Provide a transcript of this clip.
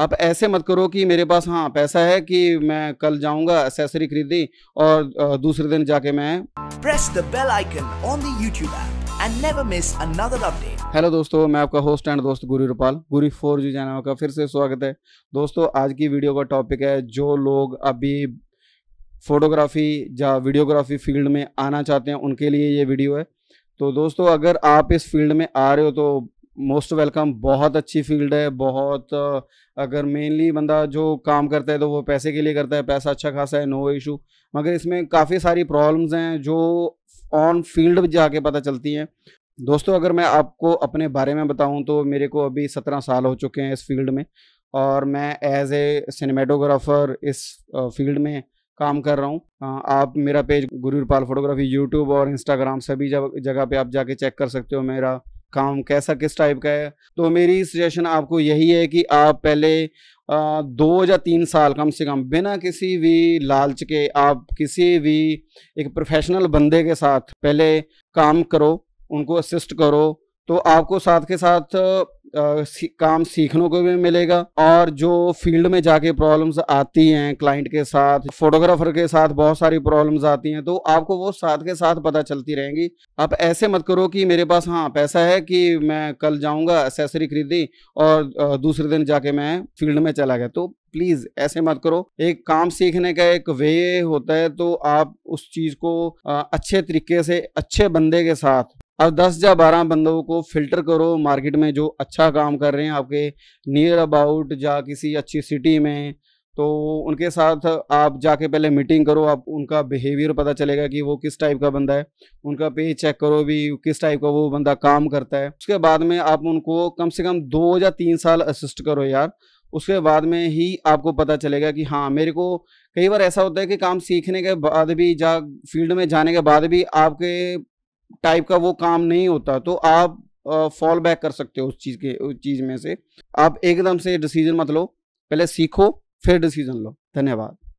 आप ऐसे मत करो कि मेरे पास हाँ पैसा है कि मैं कल जाऊंगा एसेसरी खरीदी और दूसरे दिन जाके मैं press the bell icon on the YouTube and never miss another update hello दोस्तों मैं आपका होस्ट एंड दोस्त गुरु रूपाल गुरु फोर जी जाना आपका फिर से स्वागत है दोस्तों आज की वीडियो का टॉपिक है जो लोग अभी फोटोग्राफी या वीडियोग्राफी फील्ड में आना चाहते हैं उनके लिए ये वीडियो है तो दोस्तों अगर आप इस फील्ड में आ रहे हो तो मोस्ट वेलकम बहुत अच्छी फील्ड है बहुत अगर मेनली बंदा जो काम करता है तो वो पैसे के लिए करता है पैसा अच्छा खासा है नो इशू मगर इसमें काफ़ी सारी प्रॉब्लम्स हैं जो ऑन फील्ड जाके पता चलती हैं दोस्तों अगर मैं आपको अपने बारे में बताऊं तो मेरे को अभी सत्रह साल हो चुके हैं इस फील्ड में और मैं एज ए सिनेमाटोग्राफ़र इस फील्ड में काम कर रहा हूँ आप मेरा पेज गुरुपाल फोटोग्राफी यूट्यूब और इंस्टाग्राम सभी जगह पे आप जाके चेक कर सकते हो मेरा काम कैसा किस टाइप का है तो मेरी सजेशन आपको यही है कि आप पहले आ, दो या तीन साल कम से कम बिना किसी भी लालच के आप किसी भी एक प्रोफेशनल बंदे के साथ पहले काम करो उनको असिस्ट करो तो आपको साथ के साथ काम सीखने को भी मिलेगा और जो फील्ड में जाके प्रॉब्लम्स आती हैं क्लाइंट के साथ फोटोग्राफर के साथ बहुत सारी प्रॉब्लम्स आती हैं तो आपको वो साथ के साथ पता चलती रहेंगी आप ऐसे मत करो कि मेरे पास हाँ पैसा है कि मैं कल जाऊँगा एसेसरी खरीदी और दूसरे दिन जाके मैं फील्ड में चला गया तो प्लीज ऐसे मत करो एक काम सीखने का एक वे होता है तो आप उस चीज को अच्छे तरीके से अच्छे बंदे के साथ अब 10 या 12 बंदों को फिल्टर करो मार्केट में जो अच्छा काम कर रहे हैं आपके नियर अबाउट या किसी अच्छी सिटी में तो उनके साथ आप जाके पहले मीटिंग करो आप उनका बिहेवियर पता चलेगा कि वो किस टाइप का बंदा है उनका पे चेक करो भी किस टाइप का वो बंदा काम करता है उसके बाद में आप उनको कम से कम दो या तीन साल असिस्ट करो यार उसके बाद में ही आपको पता चलेगा कि हाँ मेरे को कई बार ऐसा होता है कि काम सीखने के बाद भी जा फील्ड में जाने के बाद भी आपके टाइप का वो काम नहीं होता तो आप फॉल बैक कर सकते हो उस चीज़ के उस चीज़ में से आप एकदम से डिसीजन मत लो पहले सीखो फिर डिसीजन लो धन्यवाद